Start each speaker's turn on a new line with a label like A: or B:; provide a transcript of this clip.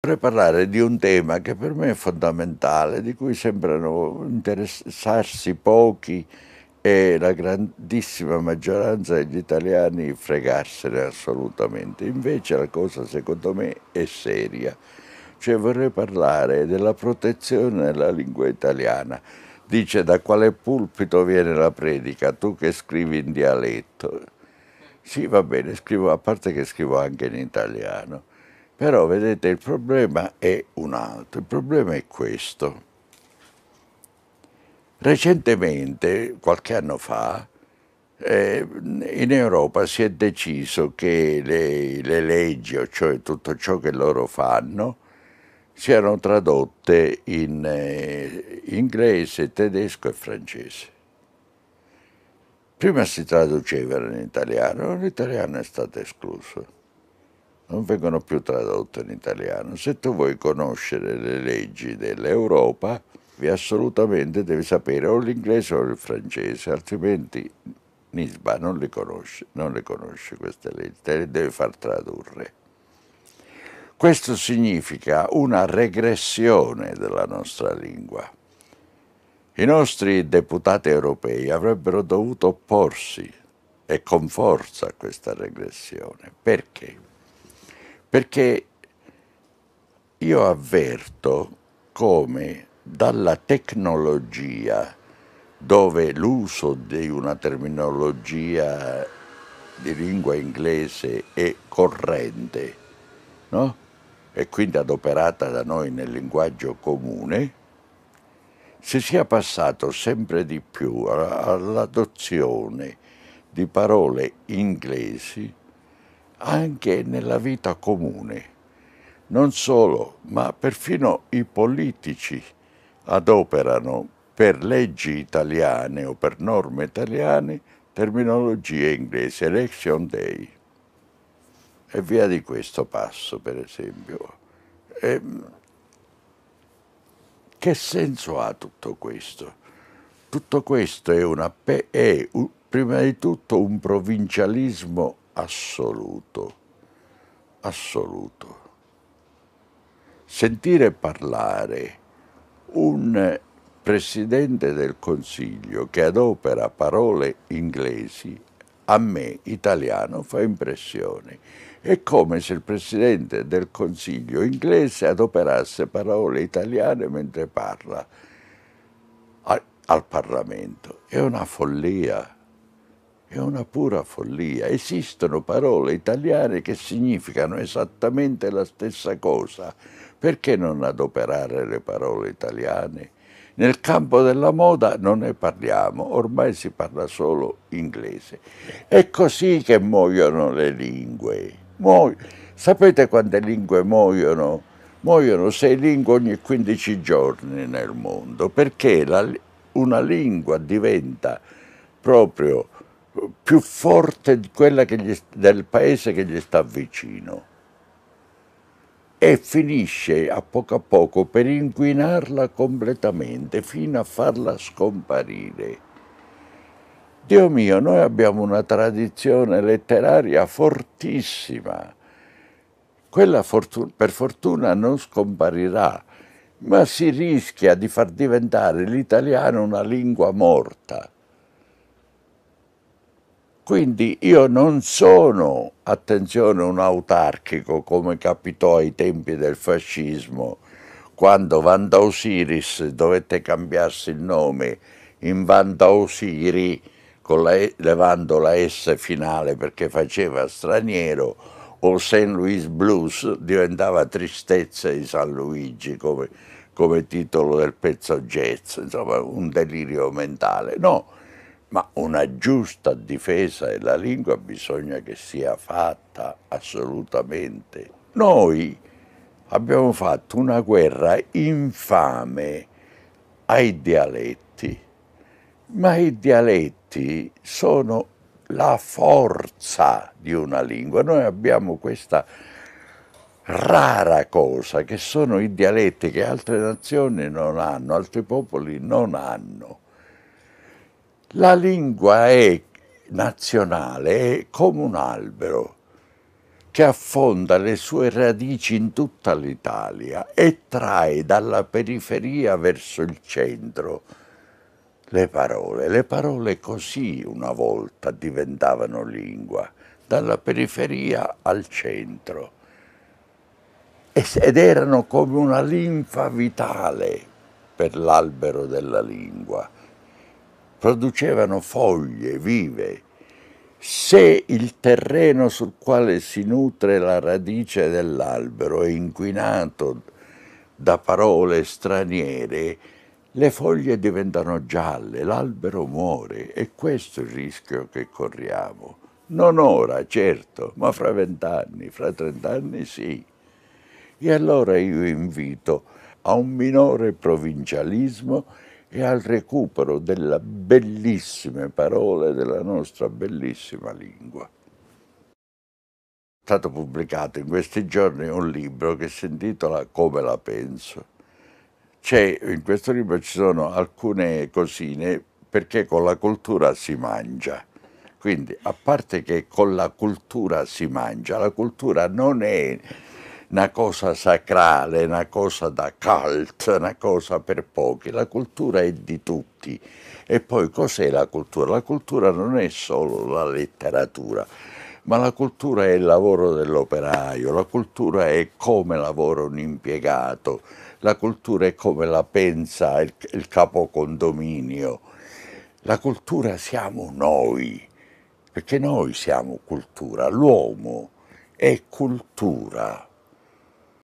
A: Vorrei parlare di un tema che per me è fondamentale, di cui sembrano interessarsi pochi e la grandissima maggioranza degli italiani fregarsene assolutamente. Invece la cosa secondo me è seria, cioè vorrei parlare della protezione della lingua italiana. Dice da quale pulpito viene la predica, tu che scrivi in dialetto. Sì, va bene, scrivo, a parte che scrivo anche in italiano. Però vedete il problema è un altro, il problema è questo. Recentemente, qualche anno fa, eh, in Europa si è deciso che le, le leggi, cioè tutto ciò che loro fanno, siano tradotte in eh, inglese, tedesco e francese. Prima si traducevano in italiano, l'italiano è stato escluso non vengono più tradotte in italiano. Se tu vuoi conoscere le leggi dell'Europa, assolutamente devi sapere o l'inglese o il francese, altrimenti Nisba non le conosce, non le conosce queste leggi, te le deve far tradurre. Questo significa una regressione della nostra lingua. I nostri deputati europei avrebbero dovuto opporsi e con forza a questa regressione. Perché? perché io avverto come dalla tecnologia, dove l'uso di una terminologia di lingua inglese è corrente, no? e quindi adoperata da noi nel linguaggio comune, si sia passato sempre di più all'adozione di parole inglesi anche nella vita comune. Non solo, ma perfino i politici adoperano per leggi italiane o per norme italiane terminologie inglese, election day e via di questo passo, per esempio. E ehm, che senso ha tutto questo? Tutto questo è, una, è, prima di tutto un provincialismo assoluto, assoluto. Sentire parlare un Presidente del Consiglio che adopera parole inglesi a me, italiano, fa impressione. È come se il Presidente del Consiglio inglese adoperasse parole italiane mentre parla al Parlamento. È una follia. È una pura follia. Esistono parole italiane che significano esattamente la stessa cosa. Perché non adoperare le parole italiane? Nel campo della moda non ne parliamo, ormai si parla solo inglese. È così che muoiono le lingue. Muo Sapete quante lingue muoiono? Muoiono sei lingue ogni 15 giorni nel mondo, perché la, una lingua diventa proprio più forte di quella gli, del paese che gli sta vicino e finisce a poco a poco per inquinarla completamente fino a farla scomparire. Dio mio, noi abbiamo una tradizione letteraria fortissima. Quella fortuna, per fortuna non scomparirà, ma si rischia di far diventare l'italiano una lingua morta. Quindi io non sono, attenzione, un autarchico come capitò ai tempi del fascismo, quando Vanda Osiris dovette cambiarsi il nome in Vanda Osiri, la, levando la S finale perché faceva straniero, o St. Louis Blues diventava Tristezza di San Luigi come, come titolo del pezzo jazz, insomma un delirio mentale. No, ma una giusta difesa della lingua bisogna che sia fatta assolutamente. Noi abbiamo fatto una guerra infame ai dialetti, ma i dialetti sono la forza di una lingua. Noi abbiamo questa rara cosa che sono i dialetti che altre nazioni non hanno, altri popoli non hanno. La lingua è nazionale è come un albero che affonda le sue radici in tutta l'Italia e trae dalla periferia verso il centro le parole. Le parole così una volta diventavano lingua, dalla periferia al centro. Ed erano come una linfa vitale per l'albero della lingua producevano foglie vive. Se il terreno sul quale si nutre la radice dell'albero è inquinato da parole straniere, le foglie diventano gialle, l'albero muore e questo è il rischio che corriamo. Non ora, certo, ma fra vent'anni, fra trent'anni sì. E allora io invito a un minore provincialismo e al recupero delle bellissime parole della nostra bellissima lingua. È stato pubblicato in questi giorni un libro che si intitola Come la penso. in questo libro ci sono alcune cosine perché con la cultura si mangia. Quindi, a parte che con la cultura si mangia, la cultura non è una cosa sacrale, una cosa da cult, una cosa per pochi. La cultura è di tutti. E poi cos'è la cultura? La cultura non è solo la letteratura, ma la cultura è il lavoro dell'operaio, la cultura è come lavora un impiegato, la cultura è come la pensa il, il capocondominio. La cultura siamo noi, perché noi siamo cultura, l'uomo è cultura.